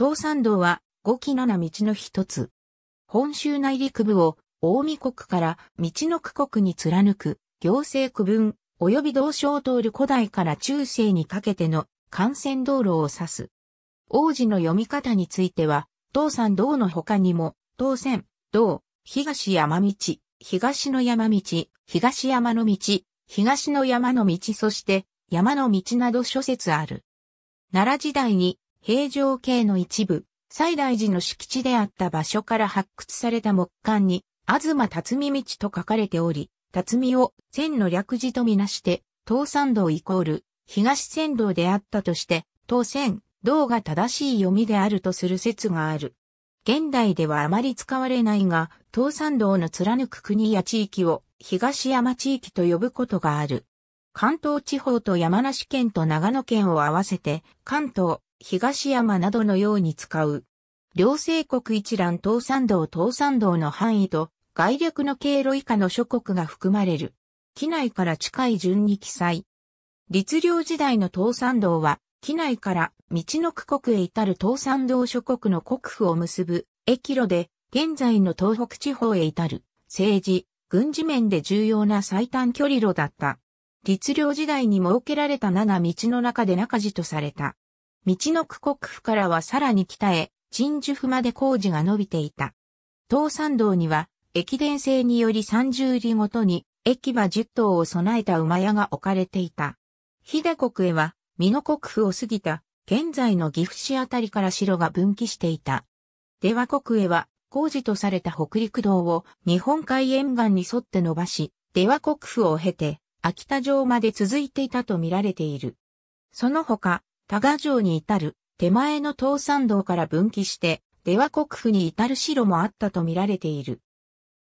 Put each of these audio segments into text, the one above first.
東山道は五基七道の一つ。本州内陸部を大見国から道の区国に貫く行政区分及び道省を通る古代から中世にかけての幹線道路を指す。王子の読み方については、東山道の他にも、東線、道、東山道、東の山道、東山の道、東の山の道そして山の道など諸説ある。奈良時代に平城系の一部、西大寺の敷地であった場所から発掘された木簡に、東辰巳道と書かれており、辰巳を千の略字とみなして、東山道イコール東仙道であったとして、東線道が正しい読みであるとする説がある。現代ではあまり使われないが、東山道の貫く国や地域を東山地域と呼ぶことがある。関東地方と山梨県と長野県を合わせて、関東、東山などのように使う。両政国一覧東山道東山道の範囲と外略の経路以下の諸国が含まれる。機内から近い順に記載。律令時代の東山道は、機内から道の区国へ至る東山道諸国の国府を結ぶ駅路で、現在の東北地方へ至る政治、軍事面で重要な最短距離路だった。律令時代に設けられた七道の中で中地とされた。道の区国府からはさらに北へ、鎮守府まで工事が伸びていた。東山道には、駅伝制により30里ごとに、駅馬10頭を備えた馬屋が置かれていた。秀国へは、美濃国府を過ぎた、現在の岐阜市あたりから城が分岐していた。出羽国へは、工事とされた北陸道を日本海沿岸に沿って伸ばし、出羽国府を経て、秋田城まで続いていたと見られている。その他、多賀城に至る手前の東山道から分岐して出羽国府に至る城もあったと見られている。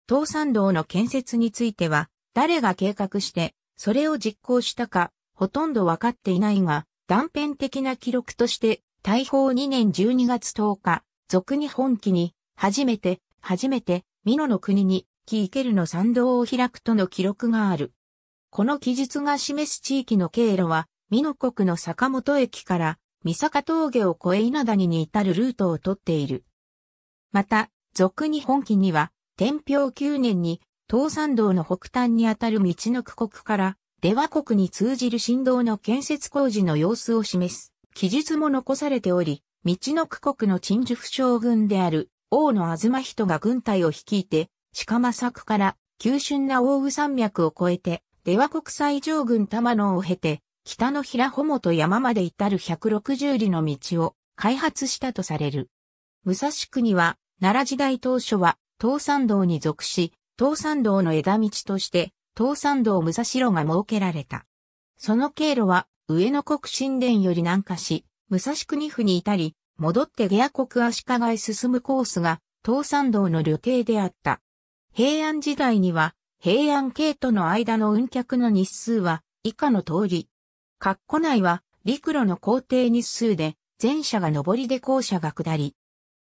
東山道の建設については誰が計画してそれを実行したかほとんどわかっていないが断片的な記録として大宝2年12月10日俗に本気に初めて初めて美濃の国に木池るの山道を開くとの記録がある。この記述が示す地域の経路は、美濃国の坂本駅から三坂峠を越え稲谷に至るルートをとっている。また、俗に本記には、天平九年に、東山道の北端にあたる道の区国から、出羽国に通じる振動の建設工事の様子を示す、記述も残されており、道の区国の陳述将軍である、王の東人が軍隊を率いて、鹿間区から、急峻な奥羽山脈を越えて、出羽国際上軍玉野を経て、北の平穂本山まで至る160里の道を開発したとされる。武蔵国は、奈良時代当初は、東山道に属し、東山道の枝道として、東山道武蔵路が設けられた。その経路は、上野国神殿より南下し、武蔵国府に至り、戻って下野国足利へ進むコースが、東山道の旅程であった。平安時代には、平安系との間の運客の日数は、以下の通り、括弧内は陸路の工程日数で、前者が上りで後者が下り。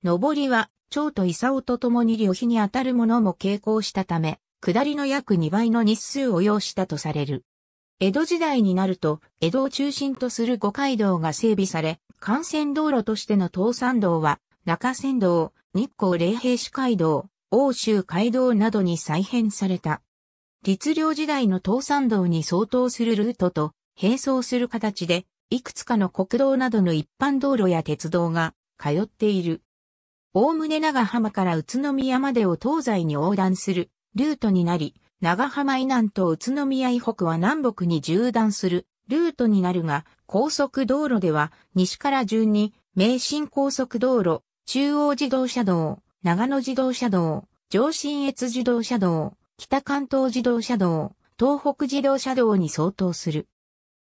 上りは、長と伊尾と共に旅費に当たるものも傾向したため、下りの約2倍の日数を要したとされる。江戸時代になると、江戸を中心とする五街道が整備され、幹線道路としての東山道は、中山道、日光霊平市街道、欧州街道などに再編された。律令時代の東山道に相当するルートと、並走する形で、いくつかの国道などの一般道路や鉄道が通っている。おおむね長浜から宇都宮までを東西に横断するルートになり、長浜以南と宇都宮以北は南北に縦断するルートになるが、高速道路では西から順に名神高速道路、中央自動車道、長野自動車道、上信越自動車道、北関東自動車道、東北自動車道に相当する。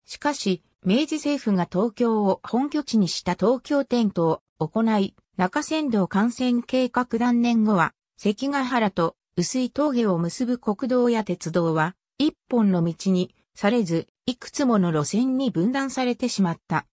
しかし、明治政府が東京を本拠地にした東京テ都を行い、中山道幹線計画断念後は、関ヶ原と薄い峠を結ぶ国道や鉄道は、一本の道にされず、いくつもの路線に分断されてしまった。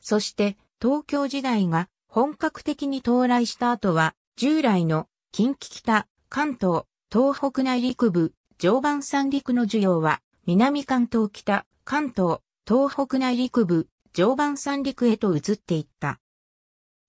そして、東京時代が本格的に到来した後は、従来の近畿北、関東、東北内陸部、常磐三陸の需要は、南関東北、関東、東北内陸部、常磐三陸へと移っていった。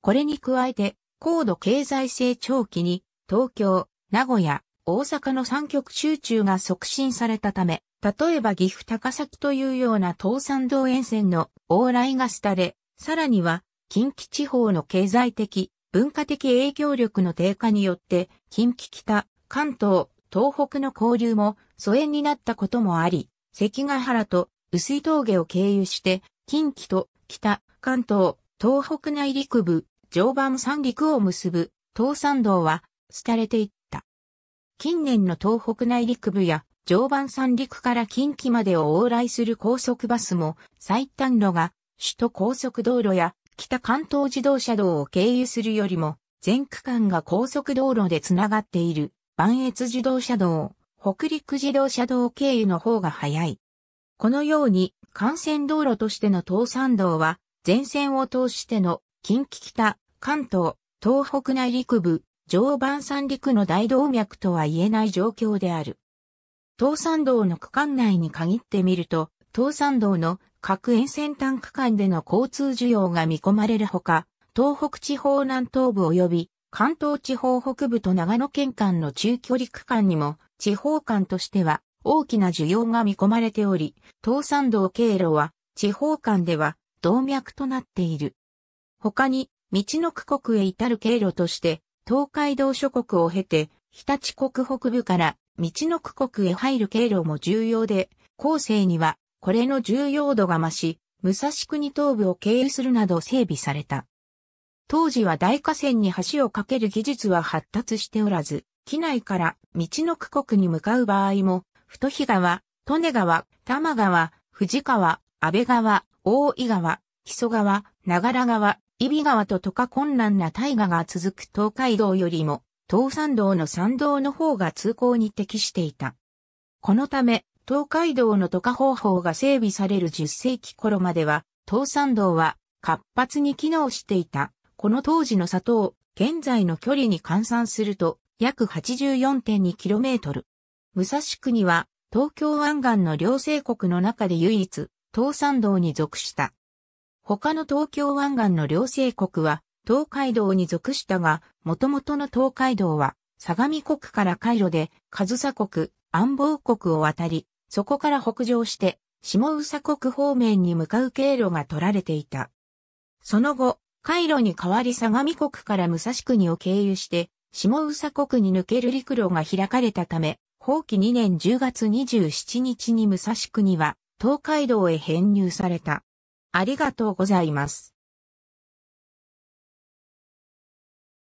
これに加えて、高度経済成長期に、東京、名古屋、大阪の三極集中が促進されたため、例えば岐阜高崎というような東山道沿線の往来が廃れ、さらには近畿地方の経済的、文化的影響力の低下によって、近畿北、関東、東北の交流も疎遠になったこともあり、関ヶ原と薄い峠を経由して、近畿と北、関東、東北内陸部、常磐三陸を結ぶ、東山道は、廃れていった。近年の東北内陸部や、常磐三陸から近畿までを往来する高速バスも、最短路が、首都高速道路や、北関東自動車道を経由するよりも、全区間が高速道路でつながっている、磐越自動車道、北陸自動車道経由の方が早い。このように幹線道路としての東山道は前線を通しての近畿北、関東、東北内陸部、常磐山陸の大動脈とは言えない状況である。東山道の区間内に限ってみると、東山道の各沿線端区間での交通需要が見込まれるほか、東北地方南東部及び関東地方北部と長野県間の中距離区間にも地方間としては大きな需要が見込まれており、東山道経路は地方間では動脈となっている。他に、道の区国へ至る経路として、東海道諸国を経て、日立国北部から道の区国へ入る経路も重要で、後世にはこれの重要度が増し、武蔵国東部を経由するなど整備された。当時は大河川に橋を架ける技術は発達しておらず、機内から道の区国に向かう場合も太日川、利根川、多摩川、富士川、安倍川、大井川、木曽川、長良川、揖斐川ととか困難な大河が続く東海道よりも、東山道の山道の方が通行に適していた。このため、東海道の渡河方法が整備される10世紀頃までは、東山道は活発に機能していた。この当時の里を現在の距離に換算すると約 84.2km。武蔵国は東京湾岸の両生国の中で唯一、東山道に属した。他の東京湾岸の両生国は東海道に属したが、元々の東海道は相模国から海路で上総国、安房国を渡り、そこから北上して下宇佐国方面に向かう経路が取られていた。その後、海路に代わり相模国から武蔵国を経由して、下宇佐国に抜ける陸路が開かれたため、法規2年10月27日に武蔵国は東海道へ編入された。ありがとうございます。